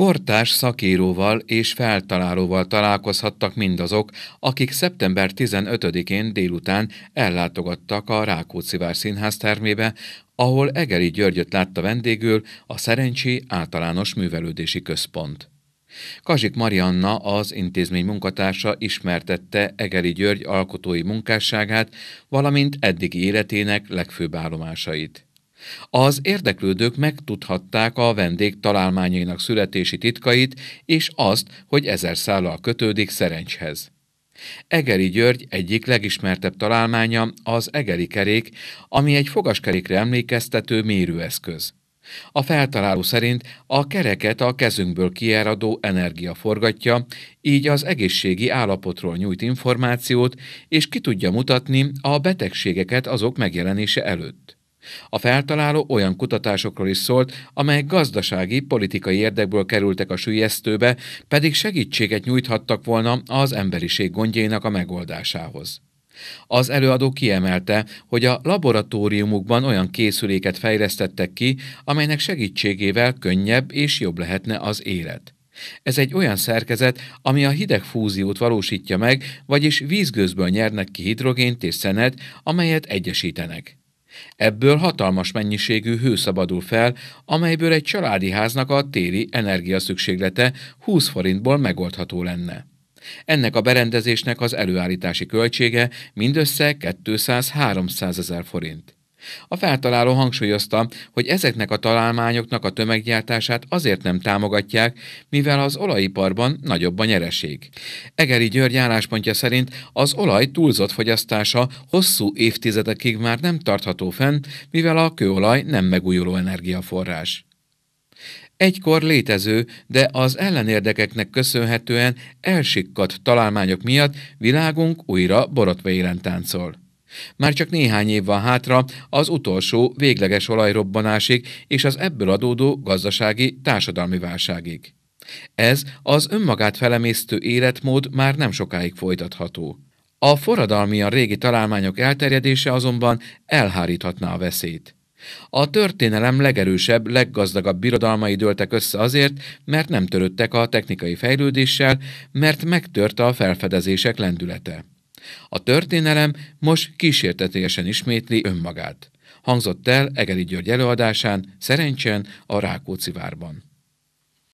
Kortás szakíróval és feltalálóval találkozhattak mindazok, akik szeptember 15-én délután ellátogattak a Rákóczi Vár Színház termébe, ahol Egeri Györgyöt látta vendégül a Szerencsi Általános Művelődési Központ. Kazsik Marianna, az intézmény munkatársa ismertette Egeri György alkotói munkásságát, valamint eddigi életének legfőbb állomásait. Az érdeklődők megtudhatták a vendég találmányainak születési titkait, és azt, hogy ezer szállal kötődik Szerencshez. Egeri György egyik legismertebb találmánya az egeri kerék, ami egy fogaskerékre emlékeztető mérőeszköz. A feltaláló szerint a kereket a kezünkből kiáradó energia forgatja, így az egészségi állapotról nyújt információt, és ki tudja mutatni a betegségeket azok megjelenése előtt. A feltaláló olyan kutatásokról is szólt, amelyek gazdasági, politikai érdekből kerültek a sülyeztőbe, pedig segítséget nyújthattak volna az emberiség gondjainak a megoldásához. Az előadó kiemelte, hogy a laboratóriumukban olyan készüléket fejlesztettek ki, amelynek segítségével könnyebb és jobb lehetne az élet. Ez egy olyan szerkezet, ami a hideg fúziót valósítja meg, vagyis vízgőzből nyernek ki hidrogént és szenet, amelyet egyesítenek. Ebből hatalmas mennyiségű hő szabadul fel, amelyből egy családi háznak a téli energiaszükséglete 20 forintból megoldható lenne. Ennek a berendezésnek az előállítási költsége mindössze 200-300 ezer forint. A feltaláló hangsúlyozta, hogy ezeknek a találmányoknak a tömeggyártását azért nem támogatják, mivel az olajiparban nagyobb a nyereség. Egeri György álláspontja szerint az olaj túlzott fogyasztása hosszú évtizedekig már nem tartható fenn, mivel a kőolaj nem megújuló energiaforrás egykor létező, de az ellenérdekeknek köszönhetően elsikkadt találmányok miatt világunk újra borotva élen táncol. Már csak néhány év van hátra az utolsó végleges olajrobbanásig és az ebből adódó gazdasági, társadalmi válságig. Ez az önmagát felemésztő életmód már nem sokáig folytatható. A forradalmian régi találmányok elterjedése azonban elháríthatná a veszélyt. A történelem legerősebb, leggazdagabb birodalmai dőltek össze azért, mert nem törődtek a technikai fejlődéssel, mert megtört a felfedezések lendülete. A történelem most kísértetésen ismétli önmagát. Hangzott el Egeri György előadásán, szerencsén a Rákóczi várban.